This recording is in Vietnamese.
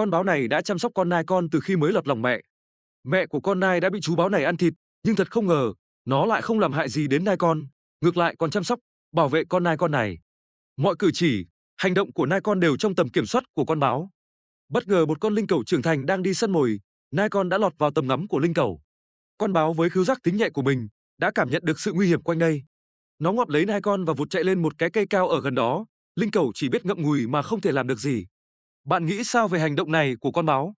Con báo này đã chăm sóc con nai con từ khi mới lọt lòng mẹ. Mẹ của con nai đã bị chú báo này ăn thịt, nhưng thật không ngờ, nó lại không làm hại gì đến nai con, ngược lại còn chăm sóc, bảo vệ con nai con này. Mọi cử chỉ, hành động của nai con đều trong tầm kiểm soát của con báo. Bất ngờ một con linh cầu trưởng thành đang đi săn mồi, nai con đã lọt vào tầm ngắm của linh cầu. Con báo với khứu giác tính nhạy của mình đã cảm nhận được sự nguy hiểm quanh đây. Nó ngọt lấy nai con và vụt chạy lên một cái cây cao ở gần đó. Linh cầu chỉ biết ngậm ngùi mà không thể làm được gì. Bạn nghĩ sao về hành động này của con báo?